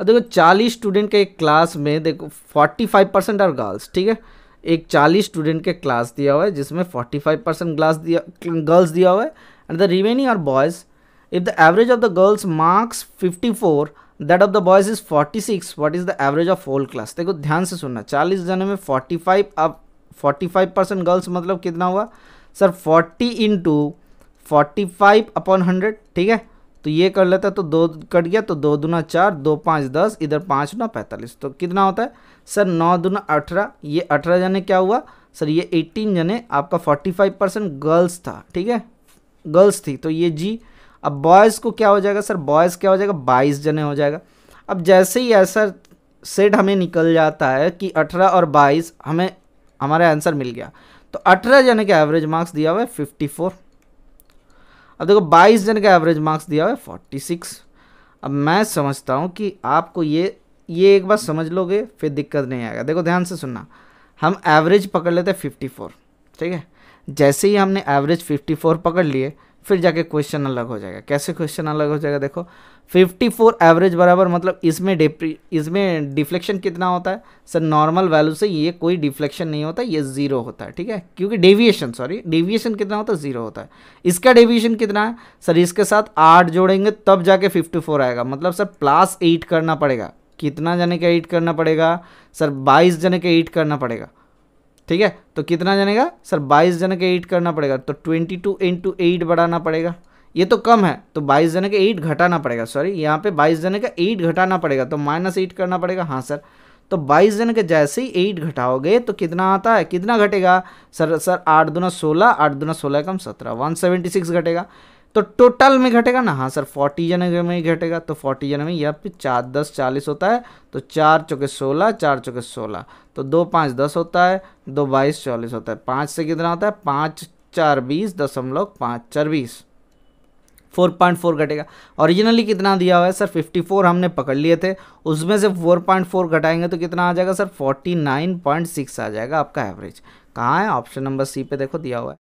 अब देखो चालीस स्टूडेंट के एक क्लास में देखो forty five percent are girls ठीक है एक चालीस स्टूडेंट के क्लास दिया हुआ है जिसमें फोर्टी फाइव परसेंट ग्लास दिया गर्ल्स दिया हुआ है and the remaining are boys if the average of the girls marks 54 that of the boys is 46 what is the average of whole class देखो ध्यान से सुनना 40 जने में 45 अब फाइव परसेंट गर्ल्स मतलब कितना हुआ sir 40 into forty five upon hundred ठीक है तो ये कर लेता है तो दो कट गया तो दो दूना चार दो पाँच दस इधर पाँच ना पैंतालीस तो कितना होता है सर नौ दुना अठारह ये अठारह जने क्या हुआ सर ये एट्टीन जने आपका फोर्टी फाइव परसेंट गर्ल्स था ठीक है गर्ल्स थी तो ये जी अब बॉयज़ को क्या हो जाएगा सर बॉयज़ क्या हो जाएगा बाईस जने हो जाएगा अब जैसे ही ऐसा सेट हमें निकल जाता है कि अठारह और बाईस हमें हमारा आंसर मिल गया तो अठारह जने का एवरेज मार्क्स दिया हुआ है फिफ्टी फोर अब देखो 22 जन का एवरेज मार्क्स दिया हुआ है 46 अब मैं समझता हूँ कि आपको ये ये एक बार समझ लोगे फिर दिक्कत नहीं आएगा देखो ध्यान से सुनना हम एवरेज पकड़ लेते हैं 54 ठीक है जैसे ही हमने एवरेज 54 पकड़ लिए फिर जाके क्वेश्चन अलग हो जाएगा कैसे क्वेश्चन अलग हो जाएगा देखो 54 एवरेज बराबर मतलब इसमें इसमें डिफ्लेक्शन कितना होता है सर नॉर्मल वैल्यू से ये कोई डिफ्लेक्शन नहीं होता ये ज़ीरो होता है ठीक है क्योंकि डेविएशन सॉरी डेविएशन कितना होता है ज़ीरो होता है इसका डेविएशन कितना है सर इसके साथ आठ जोड़ेंगे तब जाके 54 आएगा मतलब सर प्लस एट करना पड़ेगा कितना जाने का एट करना पड़ेगा सर बाईस जने का एट करना पड़ेगा ठीक है तो कितना जनेगा सर बाईस जन के एट करना पड़ेगा तो ट्वेंटी टू इंटू एट बढ़ाना पड़ेगा ये तो कम है तो बाईस जने का एट घटाना पड़ेगा सॉरी यहाँ पे बाईस जने का एट घटाना पड़ेगा तो माइनस एट करना पड़ेगा हाँ सर तो बाईस जन के जैसे ही एट घटाओगे तो कितना आता है कितना घटेगा सर सर आठ दुना सोलह आठ दुना सोलह कम सत्रह वन सेवेंटी सिक्स घटेगा तो टोटल में घटेगा ना हाँ सर फोर्टी जने में ही घटेगा तो फोर्टी जने में यह पे चार दस चालीस होता है तो चार चौके सोलह चार चौके सोलह तो दो पाँच दस होता है दो बाईस चालीस होता है पाँच से कितना होता है पाँच चार बीस दशमलव पाँच चार बीस फोर पॉइंट फोर घटेगा ओरिजिनली कितना दिया हुआ है सर फिफ्टी फोर हमने पकड़ लिए थे उसमें से फोर पॉइंट फोर घटाएंगे तो कितना आ जाएगा sir forty nine point six आ जाएगा आपका एवरेज कहाँ है ऑप्शन नंबर सी पे देखो दिया हुआ है